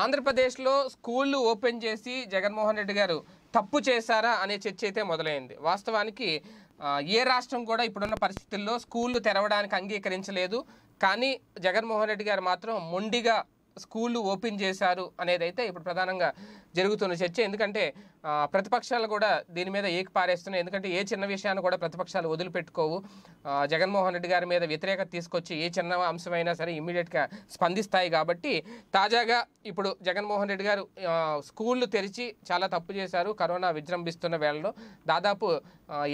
ఆంధ్రప్రదేశ్లో స్కూళ్ళు ఓపెన్ చేసి జగన్మోహన్ రెడ్డి గారు తప్పు చేశారా అనే చర్చ అయితే మొదలైంది వాస్తవానికి ఏ రాష్ట్రం కూడా ఇప్పుడున్న పరిస్థితుల్లో స్కూళ్ళు తెరవడానికి అంగీకరించలేదు కానీ జగన్మోహన్ రెడ్డి గారు మాత్రం మొండిగా స్కూళ్ళు ఓపెన్ చేశారు అనేది అయితే ఇప్పుడు ప్రధానంగా జరుగుతున్న చర్చ ఎందుకంటే ప్రతిపక్షాలు కూడా దీని మీద ఏకపారేస్తున్నాయి ఎందుకంటే ఏ చిన్న విషయాన్ని కూడా ప్రతిపక్షాలు వదిలిపెట్టుకోవు జగన్మోహన్ రెడ్డి గారి మీద వ్యతిరేకత తీసుకొచ్చి ఏ చిన్న అంశమైనా సరే ఇమీడియట్గా స్పందిస్తాయి కాబట్టి తాజాగా ఇప్పుడు జగన్మోహన్ రెడ్డి గారు స్కూళ్ళు తెరిచి చాలా తప్పు చేశారు కరోనా విజృంభిస్తున్న వేళలో దాదాపు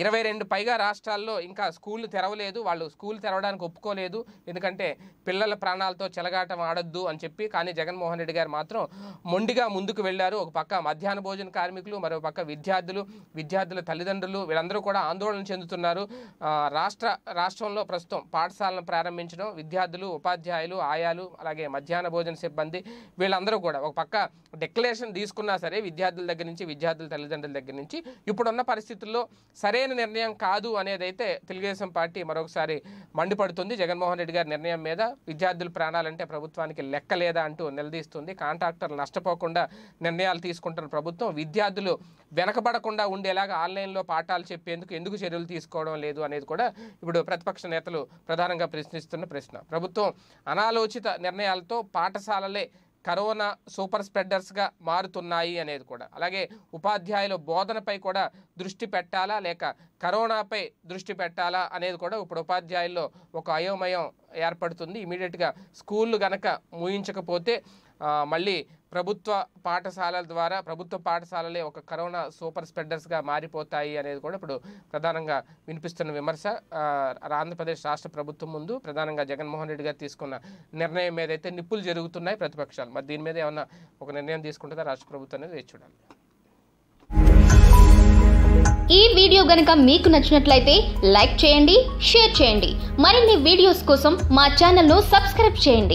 ఇరవై రెండు పైగా రాష్ట్రాల్లో ఇంకా స్కూళ్ళు తెరవలేదు వాళ్ళు స్కూల్ తెరవడానికి ఒప్పుకోలేదు ఎందుకంటే పిల్లల ప్రాణాలతో చెలగాటం ఆడద్దు అని చెప్పి కానీ జగన్మోహన్ రెడ్డి గారు మాత్రం మొండిగా ముందుకు వెళ్లారు ఒక పక్క మధ్యాహ్న భోజన కార్మికులు మరో పక్క విద్యార్థులు విద్యార్థుల తల్లిదండ్రులు వీళ్ళందరూ కూడా ఆందోళన చెందుతున్నారు రాష్ట్ర రాష్ట్రంలో ప్రస్తుతం పాఠశాలను ప్రారంభించడం విద్యార్థులు ఉపాధ్యాయులు ఆయాలు అలాగే మధ్యాహ్న భోజన సిబ్బంది వీళ్ళందరూ కూడా ఒక పక్క డిక్లరేషన్ తీసుకున్నా సరే విద్యార్థుల దగ్గర నుంచి విద్యార్థుల తల్లిదండ్రుల దగ్గర నుంచి ఇప్పుడున్న పరిస్థితుల్లో సరైన నిర్ణయం కాదు అనేదైతే తెలుగుదేశం పార్టీ మరొకసారి మండిపడుతుంది జగన్మోహన్ రెడ్డి గారి నిర్ణయం మీద విద్యార్థుల ప్రాణాలంటే ప్రభుత్వానికి లెక్కలేదా కదా అంటూ నిలదీస్తుంది కాంట్రాక్టర్లు నష్టపోకుండా నిర్ణయాలు తీసుకుంటున్న ప్రభుత్వం విద్యార్థులు వెనకబడకుండా ఉండేలాగా ఆన్లైన్లో పాఠాలు చెప్పేందుకు ఎందుకు చర్యలు తీసుకోవడం లేదు అనేది కూడా ఇప్పుడు ప్రతిపక్ష నేతలు ప్రధానంగా ప్రశ్నిస్తున్న ప్రశ్న ప్రభుత్వం అనాలోచిత నిర్ణయాలతో పాఠశాలలే కరోనా సూపర్ స్ప్రెడర్స్గా మారుతున్నాయి అనేది కూడా అలాగే ఉపాధ్యాయుల బోధనపై కూడా దృష్టి పెట్టాలా లేక కరోనాపై దృష్టి పెట్టాలా అనేది కూడా ఇప్పుడు ఉపాధ్యాయుల్లో ఒక అయోమయం ఏర్పడుతుంది ఇమీడియట్గా స్కూళ్ళు గనక ముయించకపోతే మళ్ళీ ప్రభుత్వ పాఠశాలల ద్వారా ప్రభుత్వ పాఠశాలలే ఒక కరోనా సూపర్ స్ప్రెడర్స్గా మారిపోతాయి అనేది కూడా ఇప్పుడు ప్రధానంగా వినిపిస్తున్న విమర్శ ఆంధ్రప్రదేశ్ రాష్ట్ర ప్రభుత్వం ముందు ప్రధానంగా జగన్మోహన్ రెడ్డి గారు తీసుకున్న నిర్ణయం మీద అయితే నిప్పులు జరుగుతున్నాయి ప్రతిపక్షాలు మరి దీని మీద ఏమన్నా ఒక నిర్ణయం తీసుకుంటుందా రాష్ట్ర ప్రభుత్వం అనేది వేచి చూడాలి ఈ వీడియో గనక మీకు నచ్చినట్లయితే లైక్ చేయండి షేర్ చేయండి మరిన్ని వీడియోస్ కోసం మా ఛానల్ను సబ్స్క్రైబ్ చేయండి